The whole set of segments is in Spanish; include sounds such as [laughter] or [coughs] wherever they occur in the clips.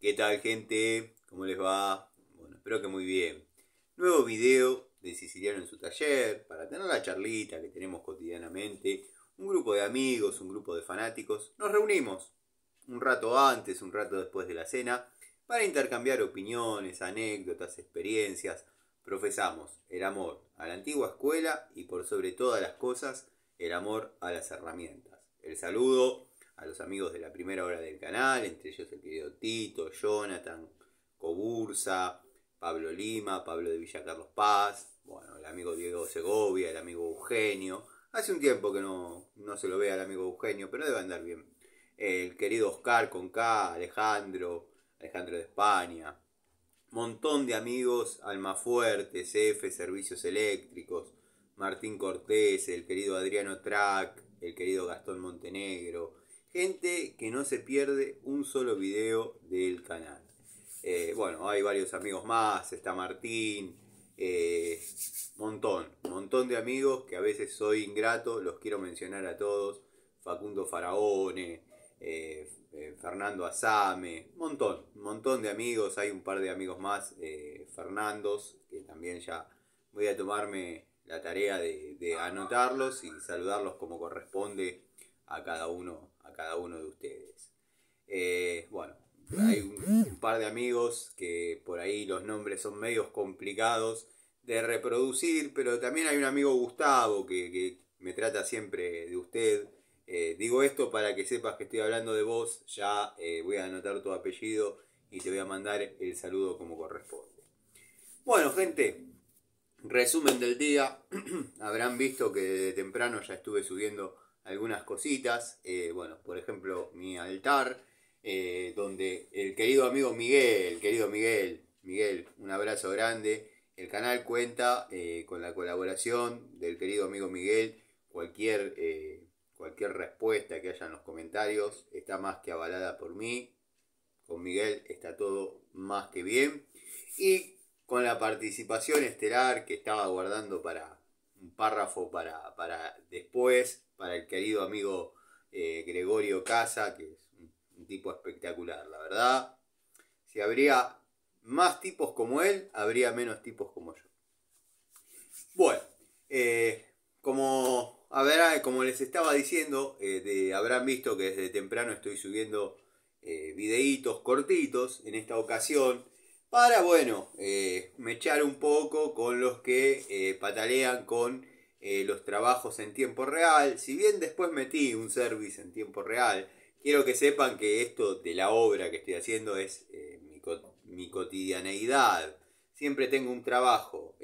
¿Qué tal gente? ¿Cómo les va? Bueno, espero que muy bien. Nuevo video de Siciliano en su taller, para tener la charlita que tenemos cotidianamente. Un grupo de amigos, un grupo de fanáticos, nos reunimos un rato antes, un rato después de la cena, para intercambiar opiniones, anécdotas, experiencias. Profesamos el amor a la antigua escuela y por sobre todas las cosas, el amor a las herramientas. El saludo a los amigos de la primera hora del canal, entre ellos el querido Tito, Jonathan, Cobursa, Pablo Lima, Pablo de Villa Carlos Paz, bueno, el amigo Diego Segovia, el amigo Eugenio. Hace un tiempo que no, se lo ve al amigo Eugenio, pero debe andar bien. El querido Oscar con K, Alejandro, Alejandro de España. Montón de amigos, Almafuerte, CF, Servicios Eléctricos, Martín Cortés, el querido Adriano Track, el querido Gastón Montenegro, Gente que no se pierde un solo video del canal. Eh, bueno, hay varios amigos más, está Martín, eh, montón, montón de amigos que a veces soy ingrato, los quiero mencionar a todos. Facundo Faraone, eh, Fernando Azame, montón, montón de amigos, hay un par de amigos más, Fernandos, que también ya voy a tomarme la tarea de, de anotarlos y saludarlos como corresponde a cada uno cada uno de ustedes. Eh, bueno, hay un, par de amigos que por ahí los nombres son medios complicados de reproducir, pero también hay un amigo Gustavo que, me trata siempre de usted. Eh, digo esto para que sepas que estoy hablando de vos, ya eh, voy a anotar tu apellido y te voy a mandar el saludo como corresponde. Bueno, gente, resumen del día. [clears throat] Habrán visto que desde temprano ya estuve subiendo algunas cositas. Eh, bueno, por ejemplo, mi altar, eh, donde el querido amigo Miguel, querido Miguel, Miguel, un abrazo grande. El canal cuenta eh, con la colaboración del querido amigo Miguel. Cualquier, cualquier respuesta que haya en los comentarios está más que avalada por mí. Con Miguel está todo más que bien. Y con la participación estelar que estaba guardando para, un párrafo para, después, para el querido amigo eh, Gregorio Casa, que es un, tipo espectacular, la verdad. Si habría más tipos como él, habría menos tipos como yo. Bueno, eh, como, a ver, ah, como les estaba diciendo, eh, habrán visto que desde temprano estoy subiendo videitos cortitos. En esta ocasión para, bueno, me eh, mechar un poco con los que eh, patalean con eh, los trabajos en tiempo real. Si bien después metí un service en tiempo real, quiero que sepan que esto de la obra que estoy haciendo es mi, mi, cotidianeidad. Siempre tengo un trabajo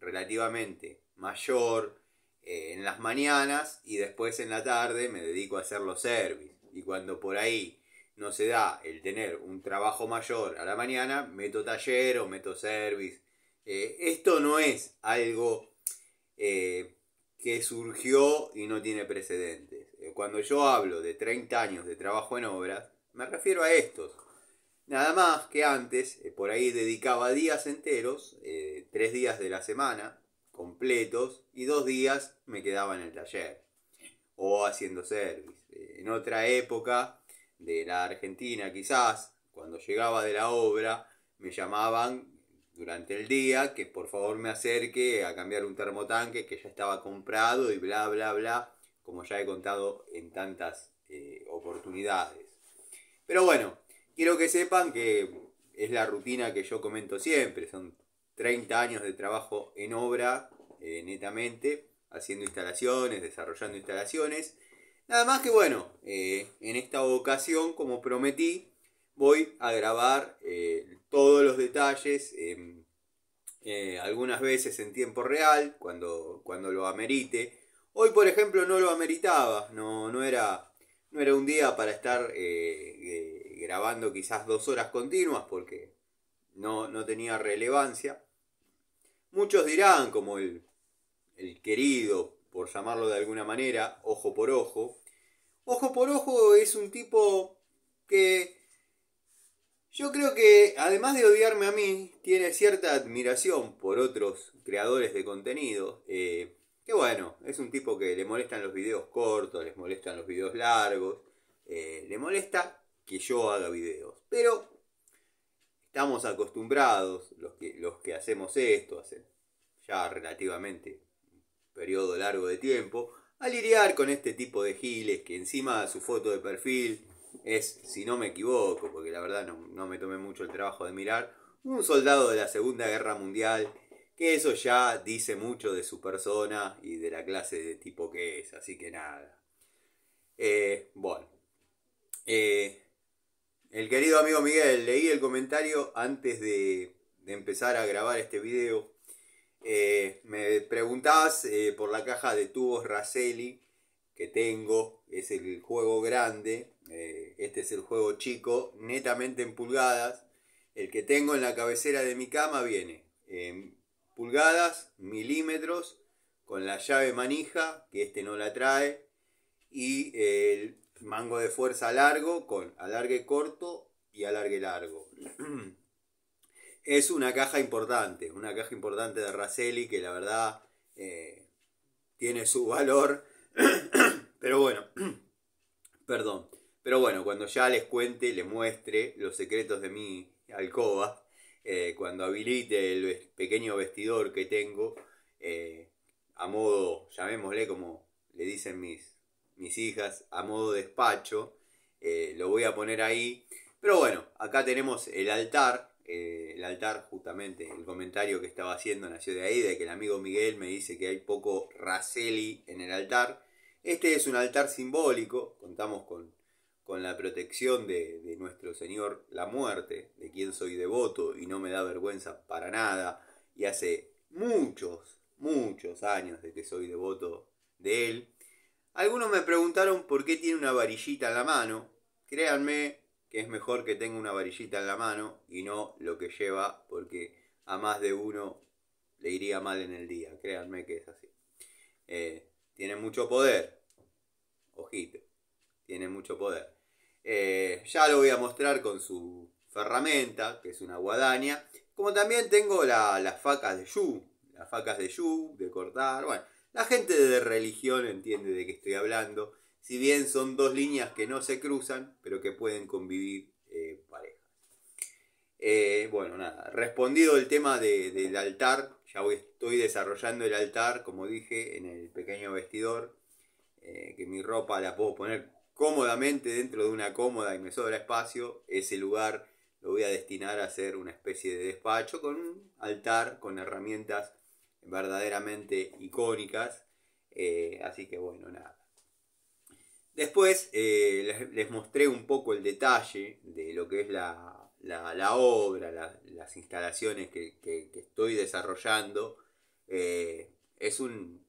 relativamente mayor en las mañanas y después en la tarde me dedico a hacer los service. Y cuando por ahí no se da el tener un trabajo mayor a la mañana, meto taller o meto service. Eh, esto no es algo eh, que surgió y no tiene precedentes. Eh, cuando yo hablo de 30 años de trabajo en obras, me refiero a estos. Nada más que antes, por ahí dedicaba días enteros, tres días de la semana, completos, y dos días me quedaba en el taller o haciendo service. en otra época, de la Argentina quizás, cuando llegaba de la obra, me llamaban durante el día que por favor me acerque a cambiar un termotanque que ya estaba comprado y bla, bla, bla, como ya he contado en tantas eh, oportunidades. Pero bueno, quiero que sepan que es la rutina que yo comento siempre, son 30 años de trabajo en obra, eh, netamente, haciendo instalaciones, desarrollando instalaciones, Nada más que bueno, eh, en esta ocasión, como prometí, voy a grabar eh, todos los detalles, em, eh, algunas veces en tiempo real, cuando, cuando lo amerite. Hoy, por ejemplo, no lo ameritaba, no, no, era, no era un día para estar grabando quizás dos horas continuas porque no, tenía relevancia. Muchos dirán, como el, el querido, por llamarlo de alguna manera, ojo por ojo, Ojo por ojo es un tipo que yo creo que además de odiarme a mí, tiene cierta admiración por otros creadores de contenido. Eh, que bueno, es un tipo que le molestan los videos cortos, les molestan los videos largos, eh, le molesta que yo haga videos. Pero estamos acostumbrados, los que, los que hacemos esto, hace ya relativamente un periodo largo de tiempo, al lidiar con este tipo de giles que encima su foto de perfil es, si no me equivoco, porque la verdad no, me tomé mucho el trabajo de mirar, un soldado de la Segunda Guerra Mundial, que eso ya dice mucho de su persona y de la clase de tipo que es, así que nada. Eh, bueno, eh, el querido amigo Miguel, leí el comentario antes de empezar a grabar este video eh, me preguntabas eh, por la caja de tubos Raceli que tengo, es el juego grande, eh, este es el juego chico, netamente en pulgadas. El que tengo en la cabecera de mi cama viene en pulgadas, milímetros, con la llave manija, que este no la trae, y el mango de fuerza largo con alargue corto y alargue largo. [clears throat] es una caja importante, una caja importante de raceli que la verdad eh, tiene su valor. [coughs] Pero bueno, [coughs] perdón. Pero bueno, cuando ya les cuente, les muestre los secretos de mi alcoba, eh, cuando habilite el pequeño vestidor que tengo, eh, a modo, llamémosle como le dicen mis, mis hijas, a modo despacho, lo voy a poner ahí. Pero bueno, acá tenemos el altar eh, el altar, justamente, el comentario que estaba haciendo nació de ahí, de que el amigo Miguel me dice que hay poco Raceli en el altar. Este es un altar simbólico, contamos con, con la protección de, de, nuestro Señor la muerte, de quien soy devoto y no me da vergüenza para nada, y hace muchos, muchos años de que soy devoto de él. Algunos me preguntaron por qué tiene una varillita en la mano. Créanme, que es mejor que tenga una varillita en la mano y no lo que lleva, porque a más de uno le iría mal en el día, créanme que es así. Eh, tiene mucho poder, ojito, tiene mucho poder. Eh, ya lo voy a mostrar con su ferramenta, que es una guadaña, como también tengo las facas de yu, las facas de yu, de cortar, bueno, la gente de religión entiende de qué estoy hablando, si bien son dos líneas que no se cruzan, pero que pueden convivir eh, parejas. Eh, bueno, nada, respondido el tema del altar, ya estoy desarrollando el altar, como dije, en el pequeño vestidor, eh, que mi ropa la puedo poner cómodamente dentro de una cómoda y me sobra espacio, ese lugar lo voy a destinar a hacer una especie de despacho con un altar, con herramientas verdaderamente icónicas, así que bueno, nada Después eh, les, mostré un poco el detalle de lo que es la, obra, las instalaciones que, estoy desarrollando. Eh, es un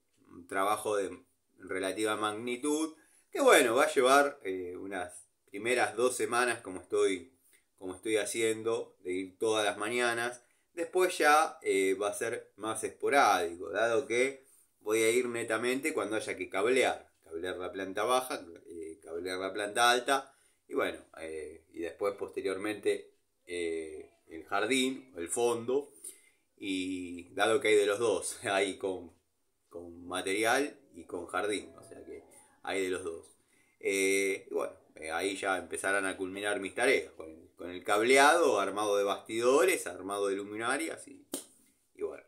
trabajo de relativa magnitud que bueno, va a llevar eh, unas primeras dos semanas como estoy, como estoy haciendo, de ir todas las mañanas. Después ya va a ser más esporádico, dado que voy a ir netamente cuando haya que cablear cablear la planta baja, eh, cablear la planta alta y bueno, eh, y después posteriormente eh, el jardín, el fondo y dado que hay de los dos, [laughs] hay con, material y con jardín, o sea que hay de los dos. y bueno, ahí ya empezarán a culminar mis tareas con el, cableado, armado de bastidores, armado de luminarias y, bueno.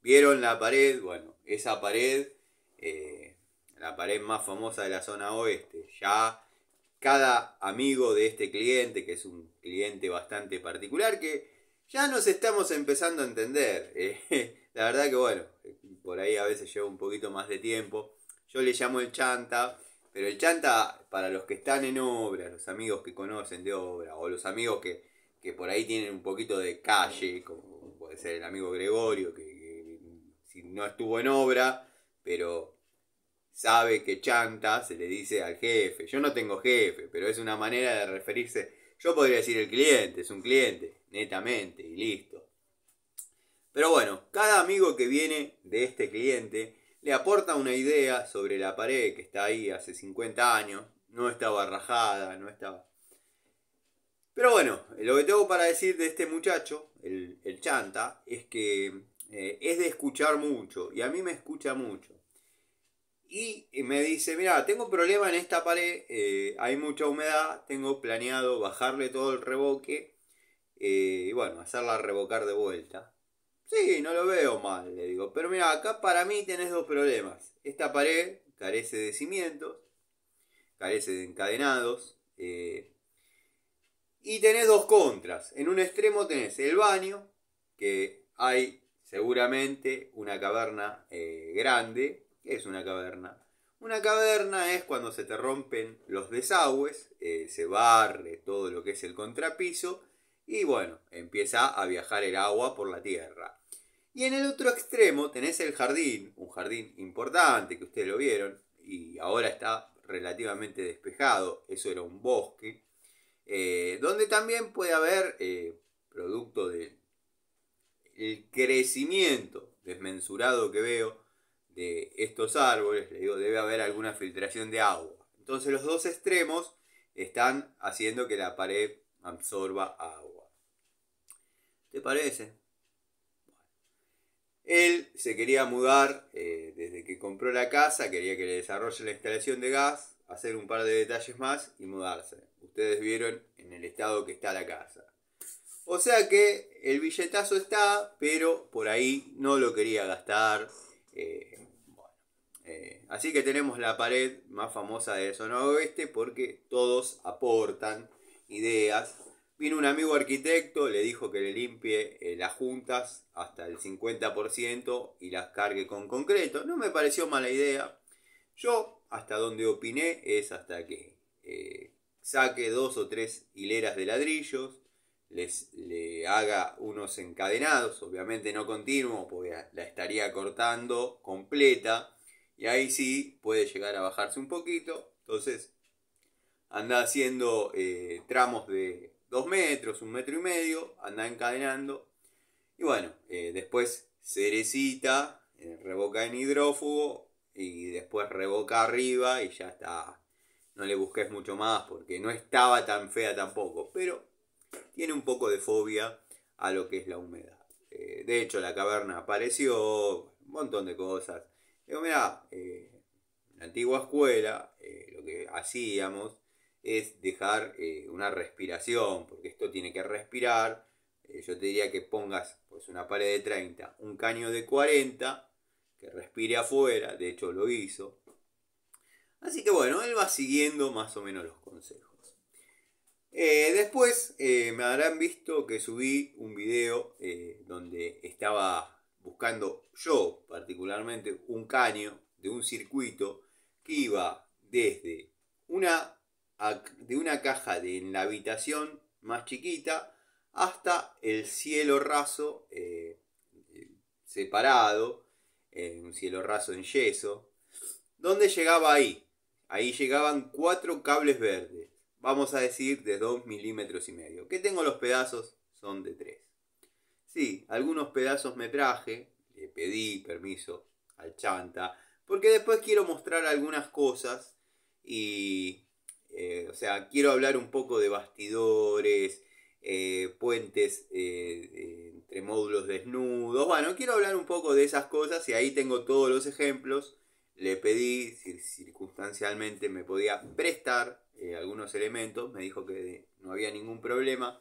¿Vieron la pared? Bueno, esa pared eh, la pared más famosa de la zona oeste. Ya cada amigo de este cliente, que es un cliente bastante particular, que ya nos estamos empezando a entender. [laughs] Eh, la verdad que bueno, por ahí a veces lleva un poquito más de tiempo. Yo le llamo el chanta, pero el chanta para los que están en obra, los amigos que conocen de obra, o los amigos que, que por ahí tienen un poquito de calle, como puede ser el amigo Gregorio, que, no estuvo en obra, pero sabe que chanta, se le dice al jefe. Yo no tengo jefe, pero es una manera de referirse. Yo podría decir el cliente, es un cliente, netamente, y listo. Pero bueno, cada amigo que viene de este cliente le aporta una idea sobre la pared que está ahí hace 50 años, no estaba rajada, no estaba... Pero bueno, lo que tengo para decir de este muchacho, el, chanta, es que eh, es de escuchar mucho, y a mí me escucha mucho y me dice, mira, tengo un problema en esta pared, eh, hay mucha humedad, tengo planeado bajarle todo el revoque eh, y bueno, hacerla revocar de vuelta. Sí, no lo veo mal, le digo, pero mira, acá para mí tenés dos problemas. Esta pared carece de cimientos, carece de encadenados, eh, y tenés dos contras. En un extremo tenés el baño, que hay seguramente una caverna grande, ¿Qué es una caverna? Una caverna es cuando se te rompen los desagües, eh, se barre todo lo que es el contrapiso y bueno, empieza a viajar el agua por la tierra. Y en el otro extremo tenés el jardín, un jardín importante que ustedes lo vieron y ahora está relativamente despejado, eso era un bosque, eh, donde también puede haber, eh, producto del crecimiento desmensurado que veo, de estos árboles, le digo, debe haber alguna filtración de agua. Entonces los dos extremos están haciendo que la pared absorba agua. ¿Te parece? Él se quería mudar eh, desde que compró la casa, quería que le desarrolle la instalación de gas, hacer un par de detalles más y mudarse. Ustedes vieron en el estado que está la casa. O sea que el billetazo está, pero por ahí no lo quería gastar, eh, bueno, eh, así que tenemos la pared más famosa de zona Oeste porque todos aportan ideas. Vino un amigo arquitecto, le dijo que le limpie eh, las juntas hasta el 50% y las cargue con concreto. No me pareció mala idea. Yo, hasta donde opiné, es hasta que saque dos o tres hileras de ladrillos, les le haga unos encadenados, obviamente no continuo, porque la estaría cortando completa y ahí sí puede llegar a bajarse un poquito, entonces anda haciendo eh, tramos de 2 metros, un metro y medio, anda encadenando y bueno, eh, después cerecita, eh, revoca en hidrófugo y después revoca arriba y ya está. No le busques mucho más porque no estaba tan fea tampoco, pero tiene un poco de fobia a lo que es la humedad. Eh, de hecho, la caverna apareció, un montón de cosas. mira en eh, la antigua escuela eh, lo que hacíamos es dejar una respiración, porque esto tiene que respirar. yo te diría que pongas pues, una pared de 30, un caño de 40, que respire afuera, de hecho lo hizo. Así que bueno, él va siguiendo más o menos los consejos. Eh, después eh, me habrán visto que subí un video eh, donde estaba buscando yo particularmente un caño de un circuito que iba desde una, de una caja de, en la habitación más chiquita hasta el cielo raso separado, un cielo raso en yeso, donde llegaba ahí. Ahí llegaban cuatro cables verdes Vamos a decir de 2 milímetros y medio. ¿Qué tengo los pedazos? Son de 3. Sí, algunos pedazos me traje, le pedí permiso al chanta, porque después quiero mostrar algunas cosas y, eh, o sea, quiero hablar un poco de bastidores, eh, puentes eh, entre módulos desnudos, bueno, quiero hablar un poco de esas cosas y ahí tengo todos los ejemplos, le pedí circunstancialmente me podía prestar eh, algunos elementos, me dijo que no había ningún problema.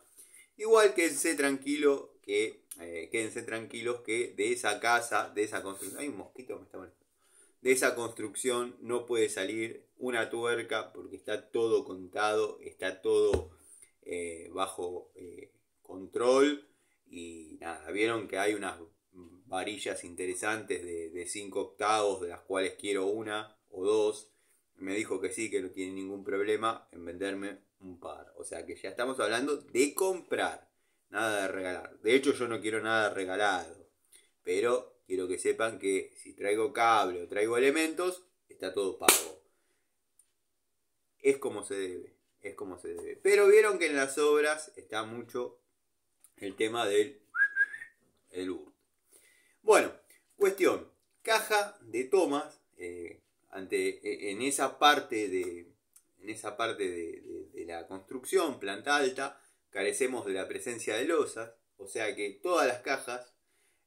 Igual quédense tranquilo, que eh, quédense tranquilos que de esa casa, de esa construcción, hay mosquito De esa construcción no puede salir una tuerca porque está todo contado, está todo eh, bajo control y nada, vieron que hay unas varillas interesantes de 5 octavos, de las cuales quiero una o dos me dijo que sí, que no tiene ningún problema en venderme un par. O sea que ya estamos hablando de comprar, nada de regalar. De hecho yo no quiero nada regalado, pero quiero que sepan que si traigo cable o traigo elementos, está todo pago. Es como se debe, es como se debe. Pero vieron que en las obras está mucho el tema del el Bueno, cuestión, caja de tomas. Eh, e, en esa parte de, en esa parte de, la construcción, planta alta, carecemos de la presencia de losas, o sea que todas las cajas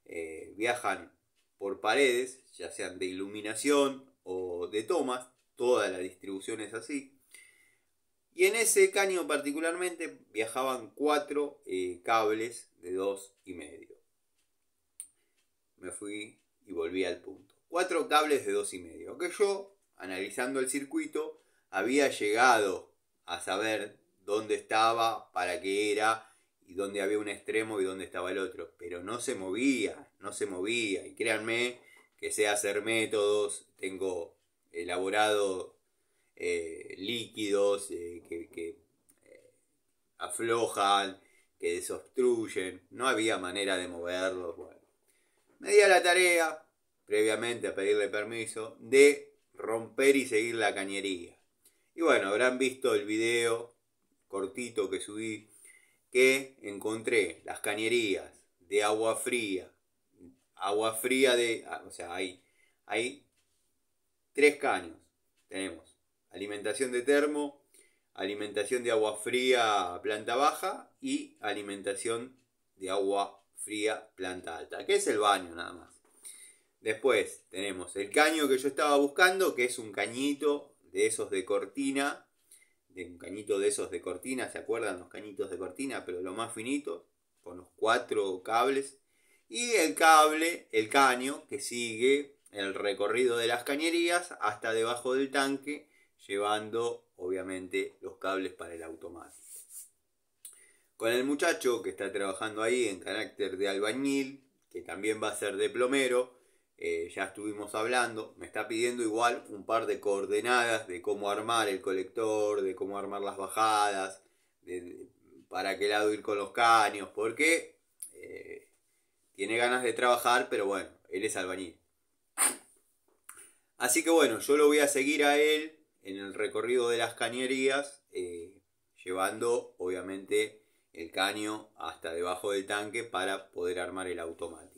eh, viajan por paredes, ya sean de iluminación o de tomas, toda la distribución es así. Y en ese caño particularmente viajaban cuatro eh, cables de dos y medio. Me fui y volví al punto cuatro cables de y medio que yo, analizando el circuito, había llegado a saber dónde estaba, para qué era, y dónde había un extremo y dónde estaba el otro, pero no se movía, no se movía, y créanme que sé hacer métodos, tengo elaborado eh, líquidos eh, que, eh, aflojan, que desobstruyen, no había manera de moverlos, bueno. Me di a la tarea, previamente a pedirle permiso, de romper y seguir la cañería. Y bueno, habrán visto el video cortito que subí que encontré las cañerías de agua fría. Agua fría de... Ah, o sea, hay, hay tres caños. Tenemos alimentación de termo, alimentación de agua fría planta baja y alimentación de agua fría planta alta, que es el baño nada más. Después tenemos el caño que yo estaba buscando, que es un cañito de esos de cortina, de un cañito de esos de cortina, ¿se acuerdan los cañitos de cortina? Pero lo más finito, con los cuatro cables. Y el cable, el caño, que sigue el recorrido de las cañerías hasta debajo del tanque, llevando obviamente los cables para el automático. Con el muchacho que está trabajando ahí en carácter de albañil, que también va a ser de plomero, eh, ya estuvimos hablando, me está pidiendo igual un par de coordenadas de cómo armar el colector, de cómo armar las bajadas, de, para qué lado ir con los caños, porque eh, tiene ganas de trabajar, pero bueno, él es albañil. Así que bueno, yo lo voy a seguir a él en el recorrido de las cañerías, eh, llevando obviamente el caño hasta debajo del tanque para poder armar el automático.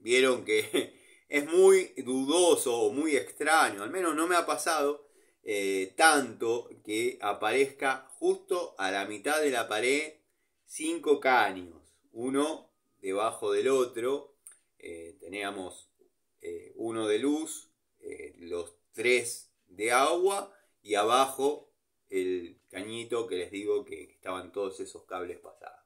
Vieron que [laughs] es muy dudoso muy extraño, al menos no me ha pasado eh, tanto que aparezca justo a la mitad de la pared cinco caños, uno debajo del otro. Eh, teníamos eh, uno de luz, los tres de agua y abajo el cañito que les digo que estaban todos esos cables pasados.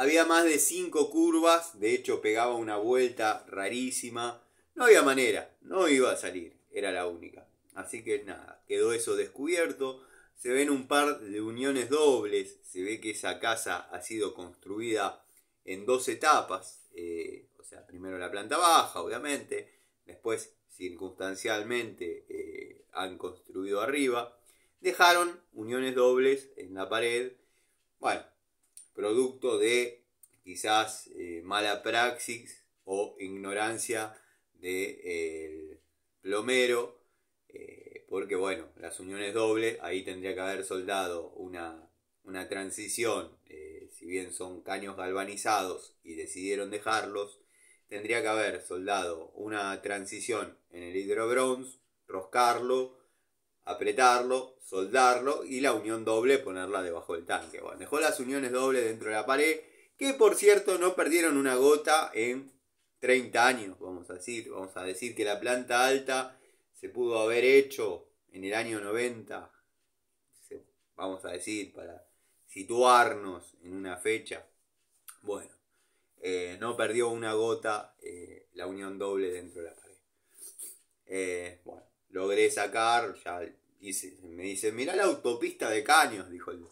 Había más de cinco curvas, de hecho pegaba una vuelta rarísima. No había manera, no iba a salir, era la única. Así que nada, quedó eso descubierto. Se ven un par de uniones dobles, se ve que esa casa ha sido construida en dos etapas. Eh, o sea, primero la planta baja, obviamente. Después, circunstancialmente, eh, han construido arriba. Dejaron uniones dobles en la pared. Bueno, producto de quizás eh, mala praxis o ignorancia del de, eh, plomero, eh, porque bueno, las uniones dobles, ahí tendría que haber soldado una, una transición, si bien son caños galvanizados y decidieron dejarlos, tendría que haber soldado una transición en el hidrobronze, roscarlo, apretarlo, soldarlo y la unión doble ponerla debajo del tanque. Bueno, dejó las uniones dobles dentro de la pared, que por cierto no perdieron una gota en 30 años, vamos a decir. Vamos a decir que la planta alta se pudo haber hecho en el año 90, vamos a decir, para situarnos en una fecha. Bueno, eh, no perdió una gota eh, la unión doble dentro de la pared. Eh, bueno, logré sacar, ya Dice, me dice, mirá la autopista de caños, dijo el,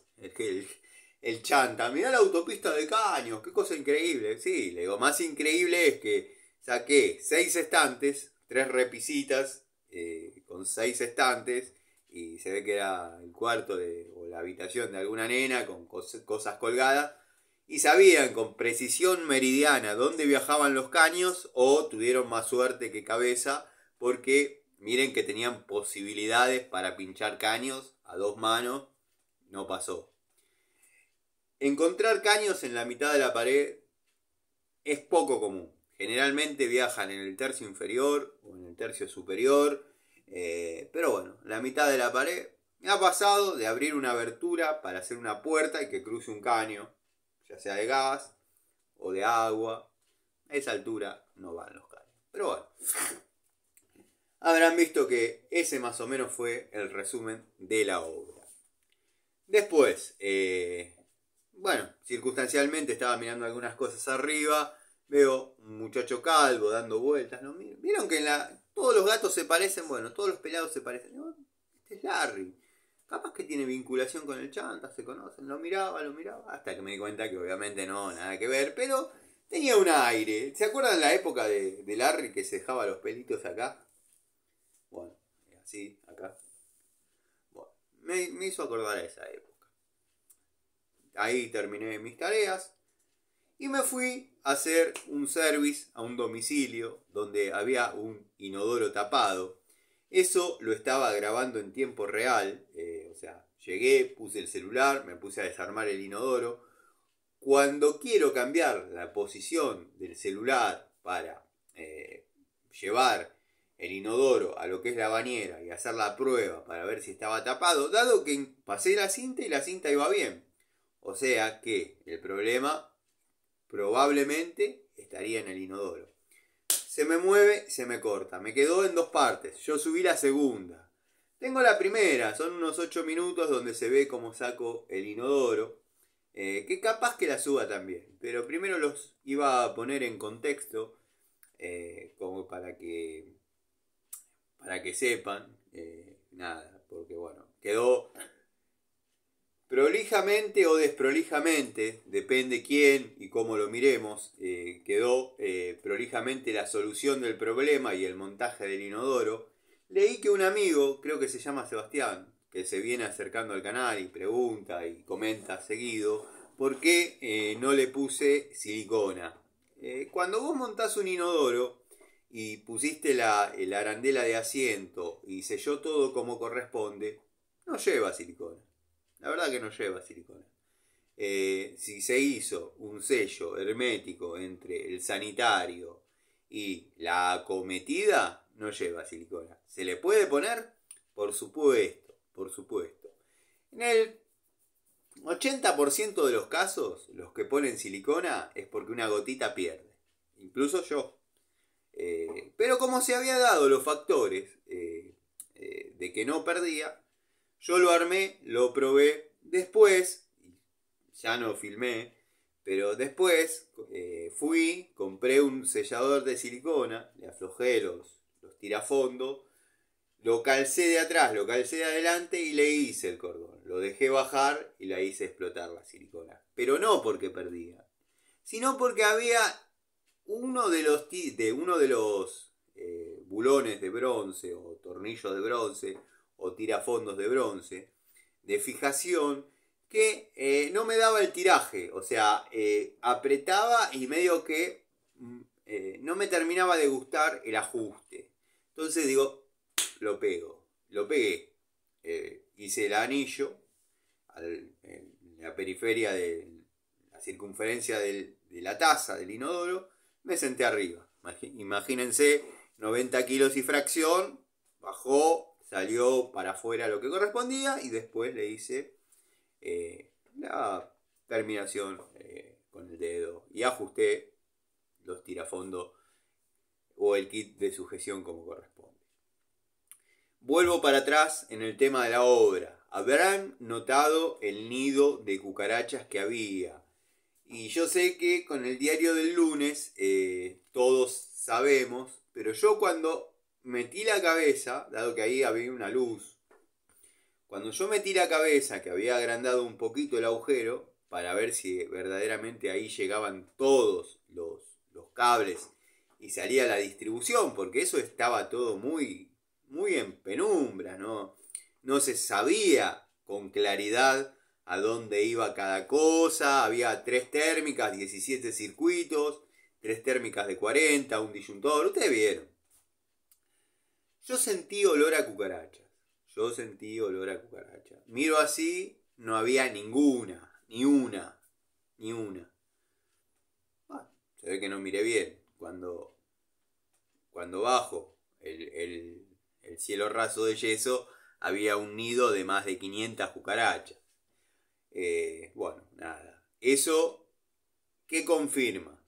el, chanta, mirá la autopista de caños, qué cosa increíble. Sí, le digo, más increíble es que saqué seis estantes, tres repisitas, eh, con seis estantes, y se ve que era el cuarto de, o la habitación de alguna nena con cosas colgadas, y sabían con precisión meridiana dónde viajaban los caños o tuvieron más suerte que cabeza porque Miren que tenían posibilidades para pinchar caños a dos manos, no pasó. Encontrar caños en la mitad de la pared es poco común. Generalmente viajan en el tercio inferior o en el tercio superior. Eh, pero bueno, la mitad de la pared me ha pasado de abrir una abertura para hacer una puerta y que cruce un caño, ya sea de gas o de agua. A esa altura no van los caños. Pero bueno habrán visto que ese más o menos fue el resumen de la obra. Después, eh, bueno, circunstancialmente estaba mirando algunas cosas arriba, veo un muchacho calvo dando vueltas, ¿no? Vieron que la, todos los gatos se parecen, bueno, todos los pelados se parecen. Este es Larry. Capaz que tiene vinculación con el chanta, se conocen, lo miraba, lo miraba, hasta que me di cuenta que obviamente no, nada que ver, pero tenía un aire. ¿Se acuerdan la época de, de Larry que se dejaba los pelitos acá? Bueno, así, acá. Bueno, me, hizo acordar a esa época. Ahí terminé mis tareas y me fui a hacer un service a un domicilio donde había un inodoro tapado. Eso lo estaba grabando en tiempo real, eh, o sea, llegué, puse el celular, me puse a desarmar el inodoro. Cuando quiero cambiar la posición del celular para eh, llevar el inodoro a lo que es la bañera y hacer la prueba para ver si estaba tapado, dado que pasé la cinta y la cinta iba bien. O sea que el problema probablemente estaría en el inodoro. Se me mueve, se me corta. Me quedó en dos partes. Yo subí la segunda. Tengo la primera, son unos 8 minutos donde se ve cómo saco el inodoro. Eh, que capaz que la suba también. Pero primero los iba a poner en contexto eh, como para que para que sepan, eh, nada, porque bueno, quedó prolijamente o desprolijamente, depende quién y cómo lo miremos, eh, quedó eh, prolijamente la solución del problema y el montaje del inodoro. Leí que un amigo, creo que se llama Sebastián, que se viene acercando al canal y pregunta y comenta seguido, ¿por qué no le puse silicona? cuando vos montás un inodoro, y pusiste la, arandela de asiento y selló todo como corresponde, no lleva silicona. La verdad que no lleva silicona. Eh, si se hizo un sello hermético entre el sanitario y la acometida, no lleva silicona. ¿Se le puede poner? Por supuesto, por supuesto. En el 80% de los casos, los que ponen silicona es porque una gotita pierde. Incluso yo. Eh, pero como se había dado los factores eh, eh, de que no perdía, yo lo armé, lo probé después, ya no filmé, pero después fui, compré un sellador de silicona, le aflojé los, los tirafondos, lo calcé de atrás, lo calcé de adelante y le hice el cordón. Lo dejé bajar y la hice explotar la silicona. Pero no porque perdía, sino porque había uno de los, de uno de los eh, bulones de bronce o tornillos de bronce o tirafondos de bronce de fijación que eh, no me daba el tiraje, o sea, eh, apretaba y medio que mm, no me terminaba de gustar el ajuste. Entonces digo, lo pego, lo pegué, hice el anillo en la periferia de la circunferencia de la taza del inodoro me senté arriba. Imagínense, 90 kilos y fracción, bajó, salió para afuera lo que correspondía y después le hice eh, la terminación eh, con el dedo y ajusté los tirafondos o el kit de sujeción como corresponde. Vuelvo para atrás en el tema de la obra. Habrán notado el nido de cucarachas que había. Y yo sé que con el diario del lunes eh, todos sabemos, pero yo cuando metí la cabeza, dado que ahí había una luz, cuando yo metí la cabeza, que había agrandado un poquito el agujero, para ver si verdaderamente ahí llegaban todos los, cables y salía la distribución, porque eso estaba todo muy, muy en penumbra, ¿no? No se sabía con claridad a dónde iba cada cosa. Había tres térmicas, 17 circuitos, tres térmicas de 40, un disyuntor. Ustedes vieron. Yo sentí olor a cucarachas. Yo sentí olor a cucarachas. Miro así, no había ninguna, ni una, ni una. Bueno, se ve que no miré bien. Cuando, cuando bajo el, el cielo raso de yeso, había un nido de más de 500 cucarachas. Eh, bueno, nada. Eso que confirma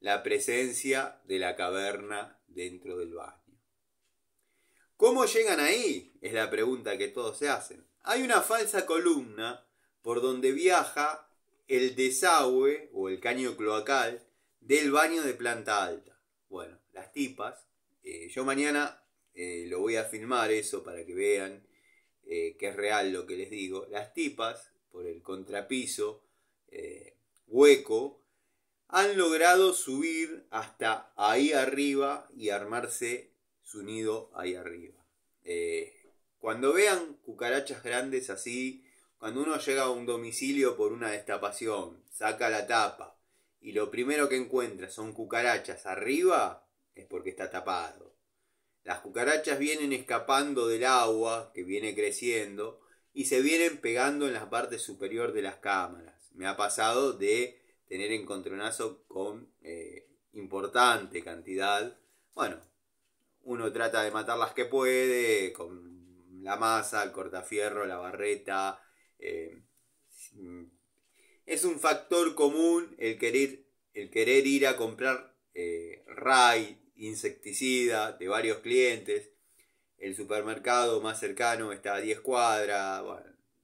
la presencia de la caverna dentro del baño. ¿Cómo llegan ahí? Es la pregunta que todos se hacen. Hay una falsa columna por donde viaja el desagüe o el caño cloacal del baño de planta alta. Bueno, las tipas. Eh, yo mañana eh, lo voy a filmar eso para que vean que es real lo que les digo. Las tipas por el contrapiso eh, hueco, han logrado subir hasta ahí arriba y armarse su nido ahí arriba. Eh, cuando vean cucarachas grandes así, cuando uno llega a un domicilio por una destapación, saca la tapa y lo primero que encuentra son cucarachas arriba, es porque está tapado. Las cucarachas vienen escapando del agua que viene creciendo y se vienen pegando en la parte superior de las cámaras. Me ha pasado de tener encontronazo con eh, importante cantidad. Bueno, uno trata de matar las que puede, con la masa, el cortafierro, la barreta. Eh, es un factor común el querer, el querer ir a comprar eh, RAI, insecticida, de varios clientes el supermercado más cercano está a 10 cuadras,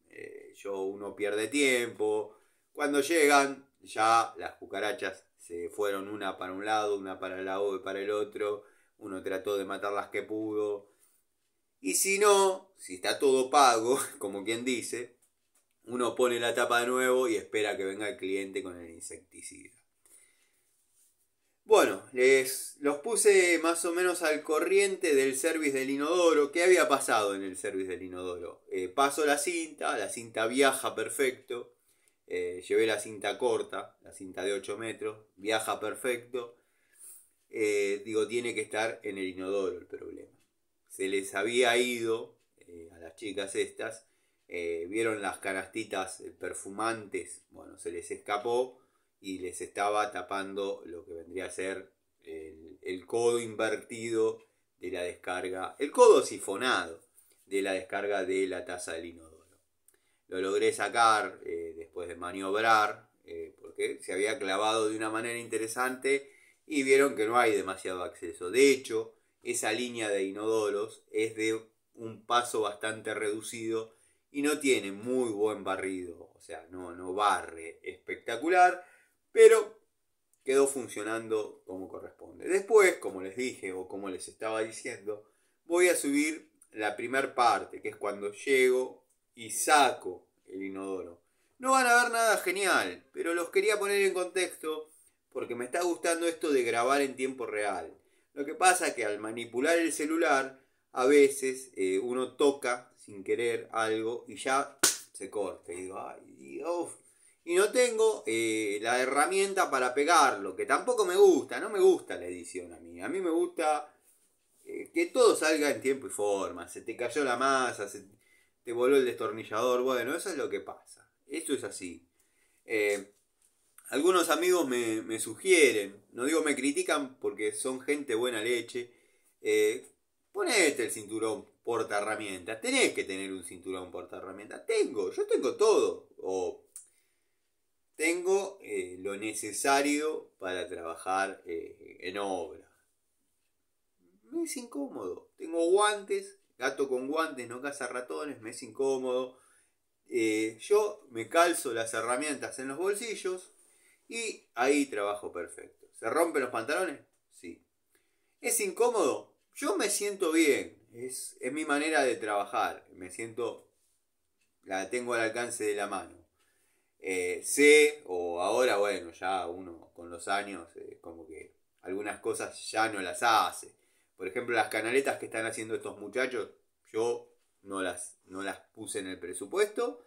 eh, yo uno pierde tiempo. Cuando llegan, ya las cucarachas se fueron una para un lado, una para el lado para el otro, uno trató de matar las que pudo. Y si no, si está todo pago, [laughs] como quien dice, uno pone la tapa de nuevo y espera que venga el cliente con el insecticida. Bueno, les los puse más o menos al corriente del service del inodoro. ¿Qué había pasado en el service del inodoro? Eh, paso la cinta, la cinta viaja perfecto. Eh, llevé la cinta corta, la cinta de 8 metros, viaja perfecto. Eh, digo, tiene que estar en el inodoro el problema. Se les había ido a las chicas estas, vieron las canastitas perfumantes, bueno, se les escapó y les estaba tapando lo que vendría a ser el, codo invertido de la descarga, el codo sifonado de la descarga de la taza del inodoro. Lo logré sacar eh, después de maniobrar, eh, porque se había clavado de una manera interesante y vieron que no hay demasiado acceso. De hecho, esa línea de inodoros es de un paso bastante reducido y no tiene muy buen barrido, o sea, no, no barre espectacular, pero quedó funcionando como corresponde. Después, como les dije o como les estaba diciendo, voy a subir la primera parte, que es cuando llego y saco el inodoro. No van a ver nada genial, pero los quería poner en contexto porque me está gustando esto de grabar en tiempo real. Lo que pasa es que al manipular el celular, a veces eh, uno toca sin querer algo y ya se corta. Y digo, ay, y no tengo eh, la herramienta para pegarlo, que tampoco me gusta, no me gusta la edición a mí, a mí me gusta eh, que todo salga en tiempo y forma, se te cayó la masa, se te voló el destornillador, bueno, eso es lo que pasa, esto es así. Eh, algunos amigos me, me, sugieren, no digo me critican porque son gente buena leche, ponete el cinturón porta herramientas, tenés que tener un cinturón porta herramientas, tengo, yo tengo todo, o tengo eh, lo necesario para trabajar eh, en obra. Me es incómodo. Tengo guantes, gato con guantes, no caza ratones, me es incómodo. Eh, yo me calzo las herramientas en los bolsillos y ahí trabajo perfecto. ¿Se rompen los pantalones? Sí. ¿Es incómodo? Yo me siento bien. Es, es mi manera de trabajar. Me siento... La tengo al alcance de la mano. Eh, sé, o ahora, bueno, ya uno con los años, eh, como que algunas cosas ya no las hace. Por ejemplo, las canaletas que están haciendo estos muchachos, yo no las, no las puse en el presupuesto.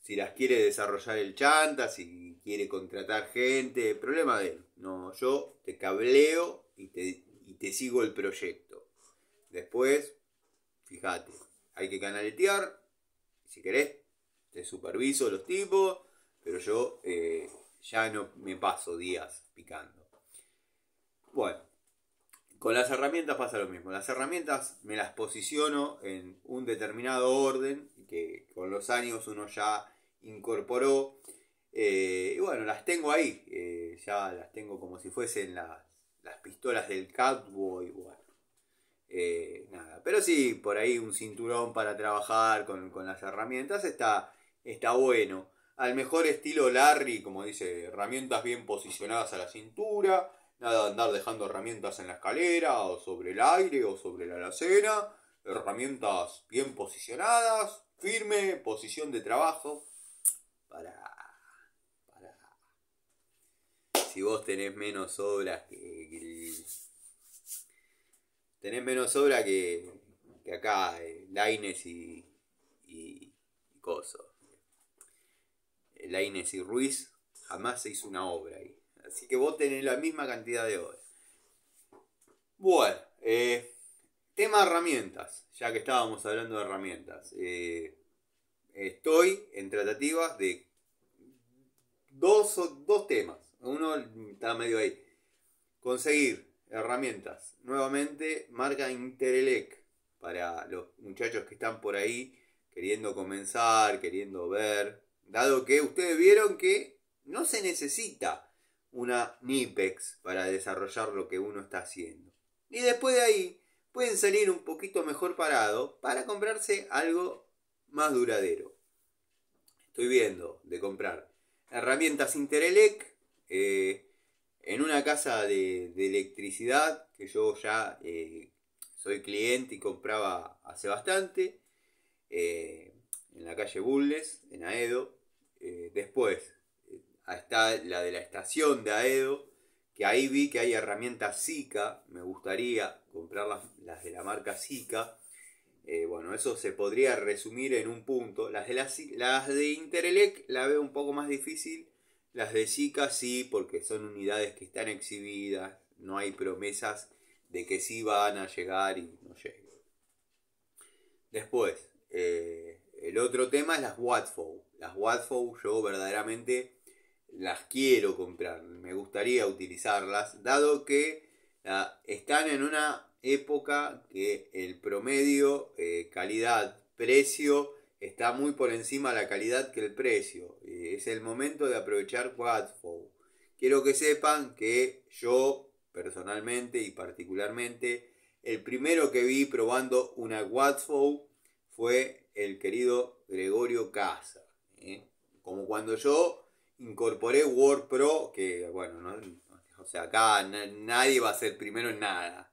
Si las quiere desarrollar el chanta, si quiere contratar gente, problema de él. No, yo te cableo y te, y te sigo el proyecto. Después, fíjate, hay que canaletear. Si querés, te superviso los tipos, pero yo eh, ya no me paso días picando. Bueno, con las herramientas pasa lo mismo. Las herramientas me las posiciono en un determinado orden que con los años uno ya incorporó. Eh, y bueno, las tengo ahí. Eh, ya las tengo como si fuesen las, pistolas del Catboy. Bueno, Pero sí, por ahí un cinturón para trabajar con, con las herramientas está está bueno. Al mejor estilo Larry, como dice, herramientas bien posicionadas a la cintura, nada de andar dejando herramientas en la escalera o sobre el aire o sobre la alacena, herramientas bien posicionadas, firme, posición de trabajo. Para, para. Si vos tenés menos obras que, tenés menos obra que, que acá, eh, y, y, y Laines y Ruiz, jamás se hizo una obra ahí. Así que vos tenés la misma cantidad de obras. Bueno, eh, tema herramientas, ya que estábamos hablando de herramientas. Eh, estoy en tratativas de dos, dos temas. Uno está medio ahí. Conseguir herramientas. Nuevamente, marca Interelec para los muchachos que están por ahí queriendo comenzar, queriendo ver, dado que ustedes vieron que no se necesita una NIPEX para desarrollar lo que uno está haciendo. Y después de ahí pueden salir un poquito mejor parado para comprarse algo más duradero. Estoy viendo de comprar herramientas Interelec eh, en una casa de, electricidad que yo ya eh, soy cliente y compraba hace bastante. Eh, en la calle Bulles, en Aedo. Eh, después eh, está la de la estación de Aedo, que ahí vi que hay herramientas Zika, me gustaría comprar las, de la marca Zika. Eh, bueno, eso se podría resumir en un punto. Las de, las de Interelec la veo un poco más difícil. Las de Zika sí, porque son unidades que están exhibidas. No hay promesas de que sí van a llegar y no lleguen Después, el otro tema es las Watford. Las Wadfow yo verdaderamente las quiero comprar, me gustaría utilizarlas, dado que ah, están en una época que el promedio eh, calidad-precio está muy por encima de la calidad que el precio. es el momento de aprovechar watfow Quiero que sepan que yo personalmente y particularmente el primero que vi probando una watfow fue el querido Gregorio Casa. Eh, como cuando yo incorporé WordPro, que bueno, o sea, acá nadie va a ser primero en nada.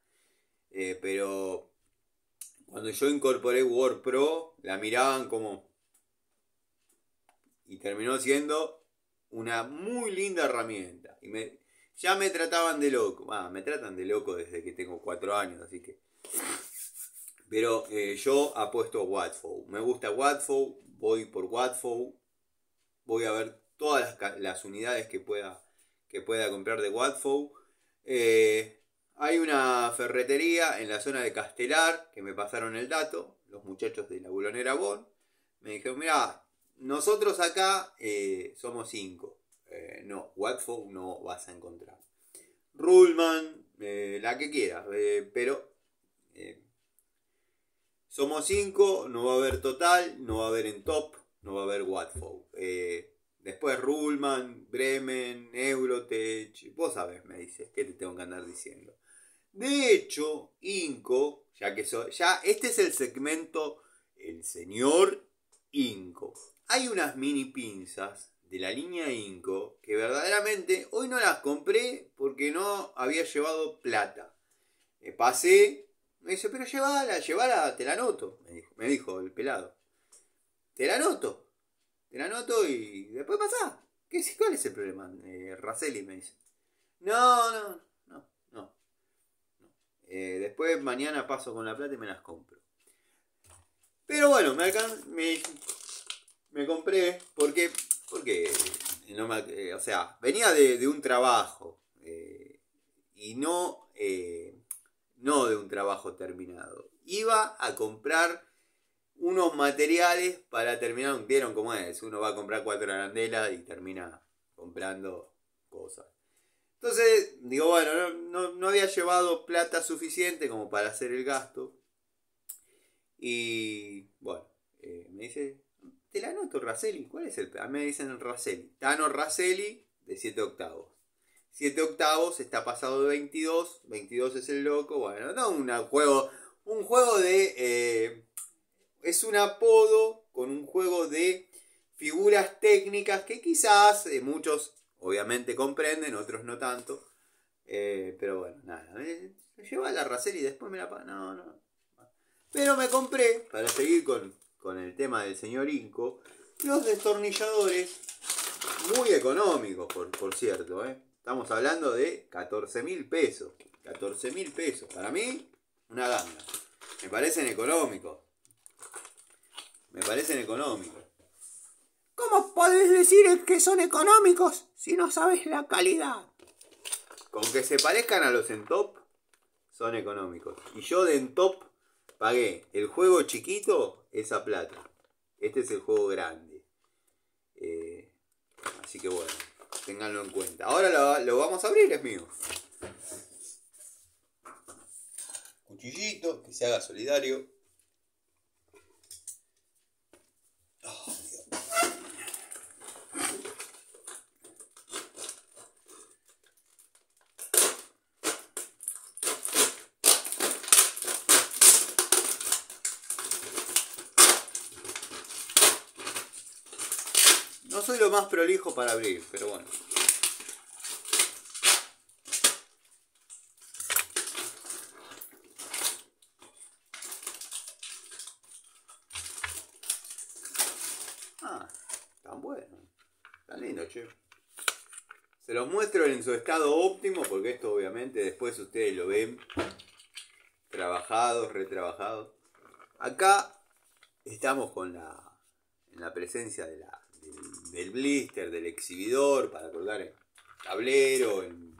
Eh, pero cuando yo incorporé WordPro la miraban como... Y terminó siendo una muy linda herramienta. Y me, ya me trataban de loco. Ah, me tratan de loco desde que tengo cuatro años, así que... Pero eh, yo apuesto a Watford. Me gusta Watford, voy por Watford. Voy a ver todas las, unidades que pueda, que pueda comprar de Watford. Eh, hay una ferretería en la zona de Castelar que me pasaron el dato, los muchachos de la Bulonera Bon. Me dijeron, mira, nosotros acá eh, somos cinco. no, Watford no vas a encontrar. Rulman, la que quieras, pero somos 5, no va a haber total, no va a haber en top, no va a haber Watford. Eh, después Rulman, Bremen, Eurotech, vos sabés, me dices, ¿qué te tengo que andar diciendo? De hecho, Inco, ya que soy. ya este es el segmento El señor Inco. Hay unas mini pinzas de la línea Inco que verdaderamente hoy no las compré porque no había llevado plata. Me pasé me dice, pero llévala, llévala, te la noto Me dijo, el pelado. Te la noto Te la noto y después pasa. ¿Qué, ¿Cuál es el problema? Eh, Raceli me dice. No, no, no, no. Eh, después mañana paso con la plata y me las compro. Pero bueno, me, me, compré porque, porque eh, o sea, venía de, un trabajo eh, y no no de un trabajo terminado. Iba a comprar unos materiales para terminar, vieron cómo es, uno va a comprar cuatro arandelas y termina comprando cosas. Entonces, digo, bueno, no, había llevado plata suficiente como para hacer el gasto. Y bueno, eh, me dice, te la anoto Raceli, ¿cuál es el? A mí me dicen Raceli, Tano Raceli de 7 octavos. 7 octavos, está pasado de 22, 22 es el loco, bueno, no, un juego, un juego de... Eh, es un apodo con un juego de figuras técnicas que quizás eh, muchos obviamente comprenden, otros no tanto, eh, pero bueno, nada, me, lleva a la racer y después me la... No, no. Pero me compré, para seguir con, el tema del señor Inco, los destornilladores, muy económicos, por, por cierto, ¿eh? Estamos hablando de 14 mil pesos. 14 mil pesos. Para mí, una ganga. Me parecen económicos. Me parecen económicos. ¿Cómo podés decir que son económicos si no sabes la calidad? Con que se parezcan a los en top son económicos. Y yo de en top pagué el juego chiquito, esa plata. Este es el juego grande. Eh, así que bueno. Ténganlo en cuenta. Ahora lo, vamos a abrir, amigos. Cuchillito, que se haga solidario. Ah. más prolijo para abrir, pero bueno. Ah, tan bueno. Tan lindo, che. Se los muestro en su estado óptimo, porque esto obviamente después ustedes lo ven trabajado, retrabajado. Acá estamos con la, en la presencia de la del blister, del exhibidor, para colgar en tablero, en,